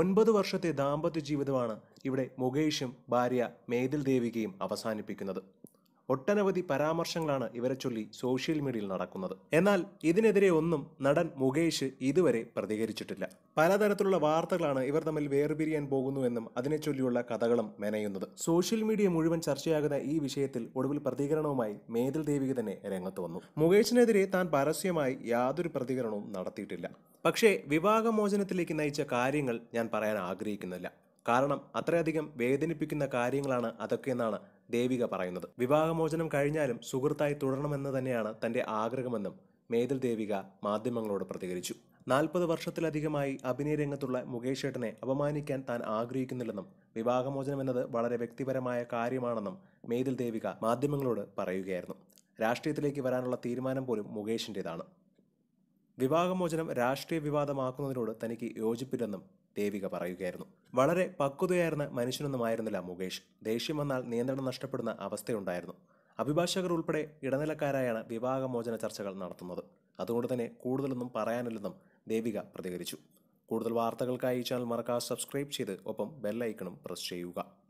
ഒൻപത് വർഷത്തെ ദാമ്പത്യ ജീവിതമാണ് ഇവിടെ മുകേഷും ഭാര്യ മേതിൽ ദേവികയും അവസാനിപ്പിക്കുന്നത് ഒട്ടനവധി പരാമർശങ്ങളാണ് ഇവരെ ചൊല്ലി സോഷ്യൽ മീഡിയയിൽ നടക്കുന്നത് എന്നാൽ ഇതിനെതിരെ ഒന്നും നടൻ മുകേഷ് ഇതുവരെ പ്രതികരിച്ചിട്ടില്ല പലതരത്തിലുള്ള വാർത്തകളാണ് ഇവർ തമ്മിൽ വേർപിരിയാൻ പോകുന്നുവെന്നും അതിനെ ചൊല്ലിയുള്ള കഥകളും മെനയുന്നത് സോഷ്യൽ മീഡിയ മുഴുവൻ ചർച്ചയാകുന്ന ഈ വിഷയത്തിൽ ഒടുവിൽ പ്രതികരണവുമായി മേതിൽ ദേവിക തന്നെ രംഗത്ത് വന്നു മുകേഷിനെതിരെ താൻ പരസ്യമായി യാതൊരു പ്രതികരണവും നടത്തിയിട്ടില്ല പക്ഷേ വിവാഹമോചനത്തിലേക്ക് നയിച്ച കാര്യങ്ങൾ ഞാൻ പറയാൻ ആഗ്രഹിക്കുന്നില്ല കാരണം അത്രയധികം വേദനിപ്പിക്കുന്ന കാര്യങ്ങളാണ് അതൊക്കെയെന്നാണ് ദേവിക പറയുന്നത് വിവാഹമോചനം കഴിഞ്ഞാലും സുഹൃത്തായി തുടരണമെന്ന് തന്നെയാണ് തന്റെ ആഗ്രഹമെന്നും മേതൽ ദേവിക മാധ്യമങ്ങളോട് പ്രതികരിച്ചു നാൽപ്പത് വർഷത്തിലധികമായി അഭിനയ രംഗത്തുള്ള മുകേഷ് ഏട്ടനെ അപമാനിക്കാൻ താൻ ആഗ്രഹിക്കുന്നില്ലെന്നും വിവാഹമോചനം എന്നത് വളരെ വ്യക്തിപരമായ കാര്യമാണെന്നും മേതിൽ ദേവിക മാധ്യമങ്ങളോട് പറയുകയായിരുന്നു രാഷ്ട്രീയത്തിലേക്ക് വരാനുള്ള തീരുമാനം പോലും മുകേഷിൻ്റെതാണ് വിവാഹമോചനം രാഷ്ട്രീയ വിവാദമാക്കുന്നതിനോട് തനിക്ക് യോജിപ്പില്ലെന്നും ദേവിക പറയുകയായിരുന്നു വളരെ പക്വതയായിരുന്ന മനുഷ്യനൊന്നുമായിരുന്നില്ല മുകേഷ് ദേഷ്യം വന്നാൽ നിയന്ത്രണം നഷ്ടപ്പെടുന്ന അവസ്ഥയുണ്ടായിരുന്നു അഭിഭാഷകർ ഉൾപ്പെടെ ഇടനിലക്കാരായാണ് വിവാഹമോചന ചർച്ചകൾ നടത്തുന്നത് അതുകൊണ്ട് തന്നെ കൂടുതലൊന്നും പറയാനില്ലെന്നും ദേവിക പ്രതികരിച്ചു കൂടുതൽ വാർത്തകൾക്കായി ചാനൽ മറക്കാതെ സബ്സ്ക്രൈബ് ചെയ്ത് ഒപ്പം ബെല്ലൈക്കണും പ്രസ് ചെയ്യുക